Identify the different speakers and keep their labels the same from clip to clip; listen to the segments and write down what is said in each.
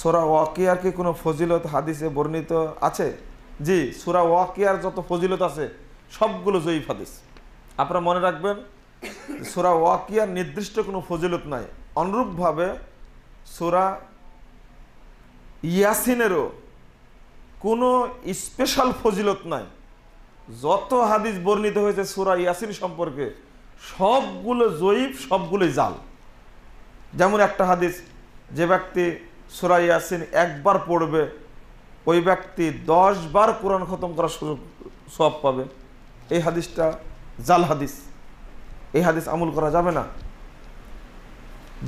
Speaker 1: সোরা ওয়াকিয়ার কি কোনো ফজিলত হাদিসে বর্ণিত আছে জি সুরা ওয়াকিয়ার যত ফজিলত আছে সবগুলো জয়ীফ হাদিস আপনারা মনে রাখবেন সুরা ওয়াকিয়ার নির্দিষ্ট কোনো ফজিলত নাই অনুরূপভাবে সুরা ইয়াসিনেরও কোনো স্পেশাল ফজিলত নাই যত হাদিস বর্ণিত হয়েছে সুরা ইয়াসিন সম্পর্কে সবগুলো জয়ীফ সবগুলোই জাল যেমন একটা হাদিস যে ব্যক্তি সুরাই ইয়াসিন একবার পড়বে ওই ব্যক্তি দশ বার কোরআন খতম করার সুযোগ সব পাবে এই হাদিসটা জাল হাদিস এই হাদিস আমল করা যাবে না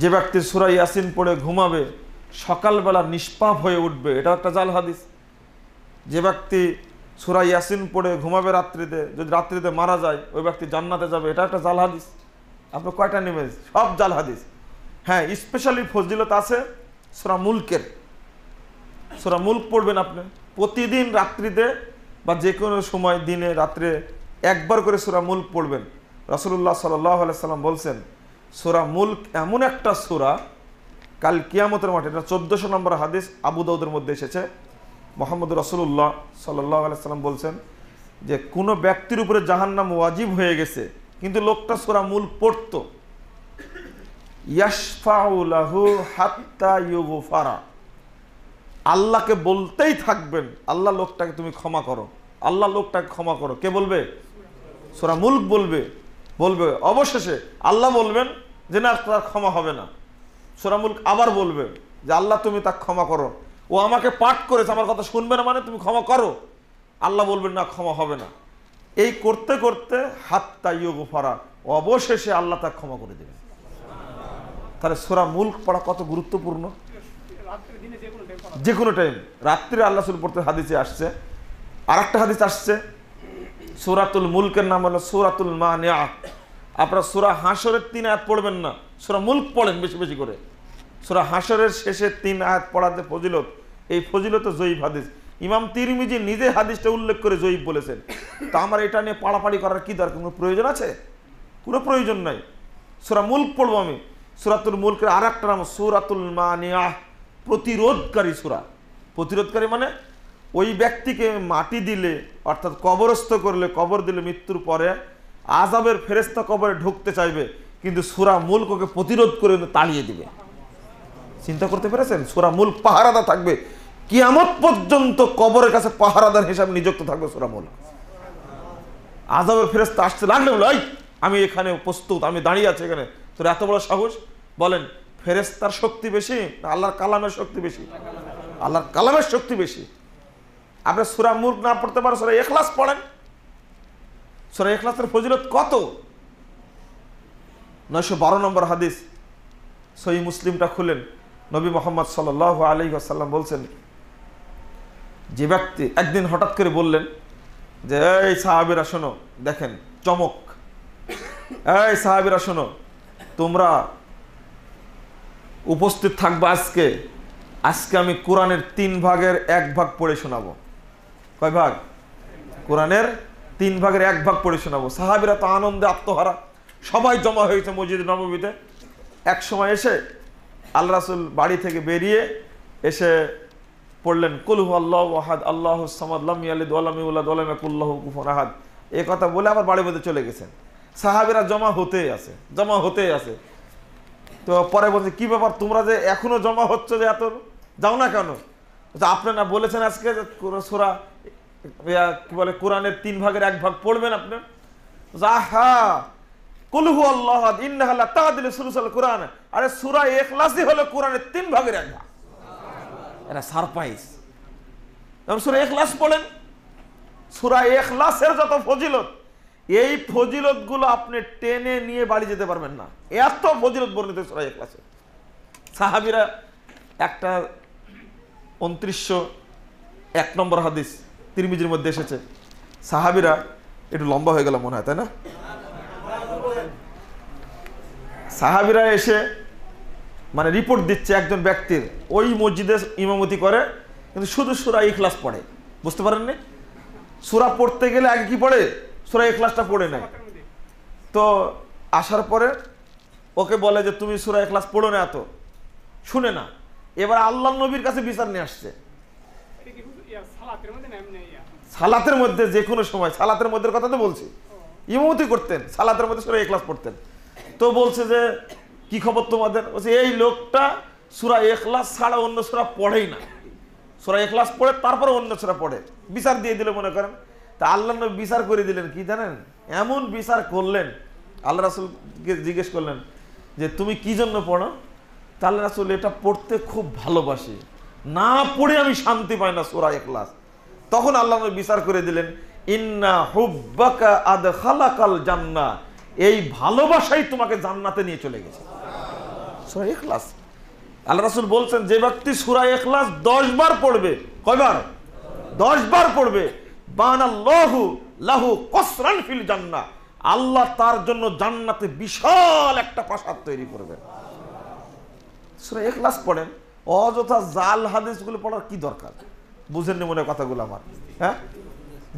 Speaker 1: যে ব্যক্তি সুরাই ইয়াসিন পড়ে ঘুমাবে সকালবেলা নিষ্পাপ হয়ে উঠবে এটাও একটা জাল হাদিস যে ব্যক্তি সুরাই ইয়াসিন পড়ে ঘুমাবে রাত্রিতে যদি রাত্রিতে মারা যায় ওই ব্যক্তি জান্নাতে যাবে এটা একটা জাল হাদিস আপনি কয়টা নেবেন সব জাল হাদিস হ্যাঁ স্পেশালি ফজিলত আছে সুরা মুলকের সুরা মুলক পড়বেন আপনি প্রতিদিন রাত্রিতে বা যে কোনো সময় দিনে রাত্রে একবার করে সুরা মুলক পড়বেন রসুল্লাহ সাল্লাম বলছেন সুরা মুলক এমন একটা সুরা কাল কিয়ামতের মাঠে এটা চোদ্দশো নম্বর হাদিস আবু দাউদের মধ্যে এসেছে মোহাম্মদ রসুল্লাহ সাল্লাহ আলাইসাল্লাম বলছেন যে কোনো ব্যক্তির উপরে জাহান্নাম ওয়াজিব হয়ে গেছে কিন্তু লোকটা সুরা মুল্ক পড়তো হাত্তা আল্লাহকে বলতেই থাকবেন আল্লাহ লোকটাকে তুমি ক্ষমা করো আল্লাহ লোকটাকে ক্ষমা করো কে বলবে সোরা মুল্ক বলবে বলবে অবশেষে আল্লাহ বলবেন যে না তার ক্ষমা হবে না সোরা মুল্ক আবার বলবে যে আল্লাহ তুমি তা ক্ষমা করো ও আমাকে পাঠ করেছে আমার কথা শুনবে না মানে তুমি ক্ষমা করো আল্লাহ বলবেন না ক্ষমা হবে না এই করতে করতে হাত তাই গুফারা অবশেষে আল্লাহ তা ক্ষমা করে দেবেন তাহলে সোরা মুল্ক পড়া কত গুরুত্বপূর্ণ যে কোনো টাইম রাত্রে আল্লাহ সুল পড়তে হাদিসে আসছে আর একটা হাদিস আসছে সোরাতুল মুলকের নাম হলো সোরাতুল মা নেয়া আপনারা সোরা হাঁসরের তিন আয়াত পড়বেন না সোরা মুল্ক পড়েন বেশি বেশি করে সোরা হাঁসরের শেষে তিন আয়াত পড়াতে ফজিলত এই ফজিলত জয়ীব হাদিস ইমাম তিরমিজি নিজে হাদিসটা উল্লেখ করে জয়ীব বলেছেন তা আমার এটা নিয়ে পাড়াপাড়ি করার কী দরকার কোনো প্রয়োজন আছে কোনো প্রয়োজন নাই সোরা মুল্ক পড়বো আমি সুরাতুল মুলকের আর একটা নাম সুরাতুল মানিয়া প্রতিরোধকারী সুরা প্রতিরোধকারী মানে ওই ব্যক্তিকে মাটি দিলে অর্থাৎ কবরস্থ করলে কবর দিলে মৃত্যুর পরে আজাবের ফেরেস্তা কবরে ঢুকতে চাইবে কিন্তু সুরা মুল্ক ওকে প্রতিরোধ করে তাড়িয়ে দিবে চিন্তা করতে পেরেছেন সুরা মূল পাহারাদা থাকবে কিয়ামত পর্যন্ত কবরের কাছে পাহারাদার হিসাবে নিযুক্ত থাকবে সুরা মূল আজাবের ফেরেস্তা আসতে লাগলে বলো আমি এখানে প্রস্তুত আমি দাঁড়িয়ে আছি এখানে তোর এত বড় সাহস বলেন ফেরেস্তার শক্তি বেশি আল্লাহর কালামের শক্তি বেশি আল্লাহর কালামের শক্তি বেশি আপনি সুরা মুর না পড়তে পারেন সুরা এখলাস পড়েন সুরা এখলাসের ফজিলত কত নয়শো বারো নম্বর হাদিস সই মুসলিমটা খুলেন নবী মোহাম্মদ সাল আলী আসাল্লাম বলছেন যে ব্যক্তি একদিন হঠাৎ করে বললেন যে এই সাহাবিরা শোনো দেখেন চমক এই সাহাবিরা শোনো তোমরা উপস্থিত থাকবো আজকে আজকে আমি কোরআনের তিন ভাগের এক ভাগ পড়ে শোনাবো কয় ভাগ কোরআনের তিন ভাগের এক ভাগ পড়ে শোনাবো সাহাবিরা তো আনন্দে আত্মহারা সবাই জমা হয়েছে মসজিদ নবমীতে এক সময় এসে আল্লাহ রাসুল বাড়ি থেকে বেরিয়ে এসে পড়লেন কুলহু আল্লাহ ওয়াহাদ আল্লাহ সামাদলাম কুল্লাহ কুফন আহাদ এ কথা বলে আবার বাড়ির মধ্যে চলে গেছেন সাহাবিরা জমা হতেই আছে জমা হতেই আছে তো পরে বলছে কী ব্যাপার তোমরা যে এখনও জমা হচ্ছে যে এত যাও না কেন আপনারা বলেছেন আজকে যে সোরা কি বলে কোরআনের তিন ভাগের এক ভাগ পড়বেন আপনি আহা কুলহু আল্লাহ ইন্নাহাল্লা তা দিলে সুরুসাল কোরআন আরে সুরা এখলাসই হলো কোরআনের তিন ভাগের এক ভাগ এটা সারপ্রাইজ সুরা এখলাস পড়েন সুরা এখলাসের যত ফজিলত এই ফজিলতগুলো আপনি টেনে নিয়ে বাড়ি যেতে পারবেন না এত ফজিলত বর্ণিত সরাই ক্লাসে সাহাবিরা একটা উনত্রিশশো এক নম্বর হাদিস তিরমিজির মধ্যে এসেছে সাহাবিরা একটু লম্বা হয়ে গেল মনে হয় তাই না সাহাবিরা এসে মানে রিপোর্ট দিচ্ছে একজন ব্যক্তির ওই মসজিদে ইমামতি করে কিন্তু শুধু সুরা ইখলাস পড়ে বুঝতে পারেননি সুরা পড়তে গেলে আগে কি পড়ে সুরা এখলাসটা পড়ে নেয় তো আসার পরে ওকে বলে যে তুমি সুরা এখলাস পড়ো না এত শুনে না এবার আল্লাহ নবীর কাছে বিচার নিয়ে আসছে সালাতের মধ্যে যে কোনো সময় সালাতের মধ্যে কথা তো বলছি ইমতি করতেন সালাতের মধ্যে সুরা এখলাস পড়তেন তো বলছে যে কি খবর তোমাদের বলছে এই লোকটা সুরা এখলাস ছাড়া অন্য সুরা পড়েই না সুরা এখলাস পড়ে তারপরে অন্য সুরা পড়ে বিচার দিয়ে দিলে মনে করেন তা আল্লাহ নবী বিচার করে দিলেন কি জানেন এমন বিচার করলেন আল্লাহ রাসুলকে জিজ্ঞেস করলেন যে তুমি কি জন্য পড়ো তা আল্লাহ রাসুল এটা পড়তে খুব ভালোবাসি না পড়ে আমি শান্তি পাই না সোরা একলাস তখন আল্লাহ নবী বিচার করে দিলেন ইন্না হুব্বাকা আদ খালাকাল জান্না এই ভালোবাসাই তোমাকে জান্নাতে নিয়ে চলে গেছে সুরা এখলাস আল্লাহ রাসুল বলছেন যে ব্যক্তি সুরা এখলাস দশ বার পড়বে কয়বার দশ বার পড়বে আল্লাহ তার জন্য জান্নাতে বিশাল একটা প্রাসাদ তৈরি করবেন সুরা পড়েন অযথা জাল হাদিসগুলো পড়ার কি দরকার বুঝেন নি মনে কথাগুলো আমার হ্যাঁ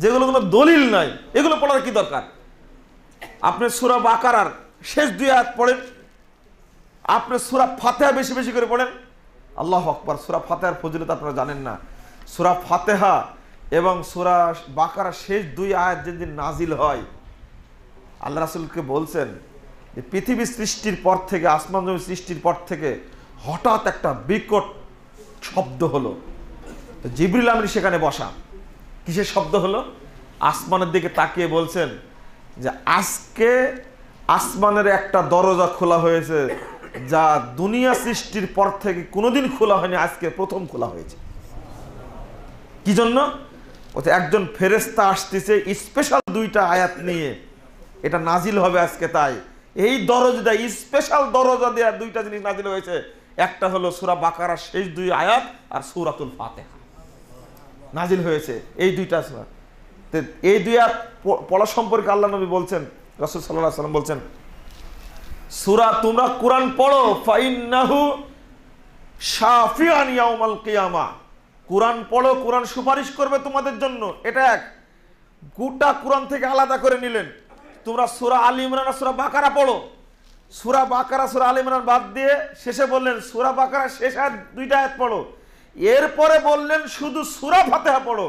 Speaker 1: যেগুলো কোনো দলিল নাই এগুলো পড়ার কি দরকার আপনি সুরা বাকারার শেষ দুই হাত পড়েন আপনি সুরা ফাতেহা বেশি বেশি করে পড়েন আল্লাহ আকবর সুরা ফাতেহার ফজিলত আপনারা জানেন না সুরা ফাতেহা এবং সুরা বাকার শেষ দুই আয়াত যেদিন নাজিল হয় আল্লাহ রাসুলকে বলছেন যে পৃথিবী সৃষ্টির পর থেকে আসমান জমি সৃষ্টির পর থেকে হঠাৎ একটা বিকট শব্দ হলো তো জিবরুল আমি সেখানে বসা কিসের শব্দ হলো আসমানের দিকে তাকিয়ে বলছেন যে আজকে আসমানের একটা দরজা খোলা হয়েছে যা দুনিয়া সৃষ্টির পর থেকে কোনোদিন খোলা হয়নি আজকে প্রথম খোলা হয়েছে কি জন্য একজন ফেরেস্তা আসতেছে স্পেশাল দুইটা আয়াত নিয়ে এটা নাজিল হবে আজকে তাই এই দরজা স্পেশাল দরজা দেওয়া দুইটা জিনিস নাজিল হয়েছে একটা হলো সুরা বাকারার শেষ দুই আয়াত আর সুরাতুল ফাতেহা নাজিল হয়েছে এই দুইটা সুরা এই দুই আয়াত পড়া সম্পর্কে আল্লাহ নবী বলছেন রসুল সাল্লাহ সাল্লাম বলছেন সুরা তোমরা কোরআন পড়ো ফাইন্নাহু শাফিয়ান ইয়াউমাল কিয়ামা কোরআন পড়ো কোরআন সুপারিশ করবে তোমাদের জন্য এটা এক গোটা কোরআন থেকে আলাদা করে নিলেন তোমরা সুরা আলী ইমরান সুরা বাকারা পড়ো সুরা বাকারা সুরা আলী ইমরান বাদ দিয়ে শেষে বললেন সুরা বাকারা শেষ আয় দুইটা আয়াত পড়ো এরপরে বললেন শুধু সুরা ফতেহা পড়ো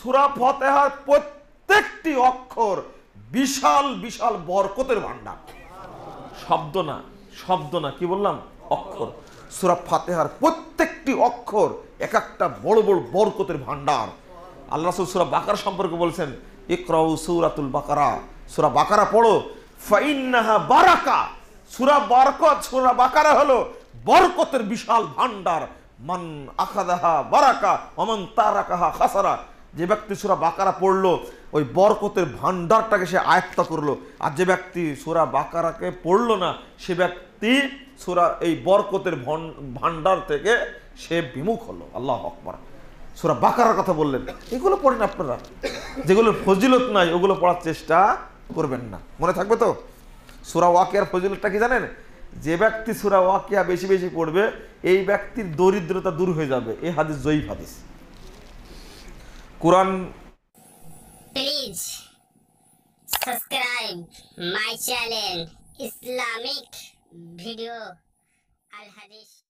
Speaker 1: সুরা ফতেহার প্রত্যেকটি অক্ষর বিশাল বিশাল বরকতের ভাণ্ডার শব্দ না শব্দ না কি বললাম অক্ষর সুরা ফাতেহার প্রত্যেকটি অক্ষর এক একটা বড় বড় বরকতের ভাণ্ডার আল্লাহ রসুল সুরা বাকার সম্পর্কে বলছেন ইকরাউ সুরাতুল বাকারা সুরা বাকারা পড়ো ফাইন্নাহা বারাকা সুরা বারকত সুরা বাকারা হলো বরকতের বিশাল ভাণ্ডার মান আখাদাহা বারাকা অমন তারাকাহা খাসারা যে ব্যক্তি সুরা বাকারা পড়লো ওই বরকতের ভান্ডারটাকে সে আয়ত্ত করলো আর যে ব্যক্তি সুরা বাকারাকে পড়লো না সে ব্যক্তি সুরা এই বরকতের ভান্ডার থেকে সে বিমুখ হলো আল্লাহ আকবর সুরা বাকারার কথা বললেন এগুলো পড়েন আপনারা যেগুলো ফজিলত নাই ওগুলো পড়ার চেষ্টা করবেন না মনে থাকবে তো সুরা ওয়াকিয়ার ফজিলতটা কি জানেন যে ব্যক্তি সুরা ওয়াকিয়া বেশি বেশি পড়বে এই ব্যক্তির দরিদ্রতা দূর হয়ে যাবে এ হাদিস জয়ীফ হাদিস Quran please subscribe my channel Islamic video अल हदीस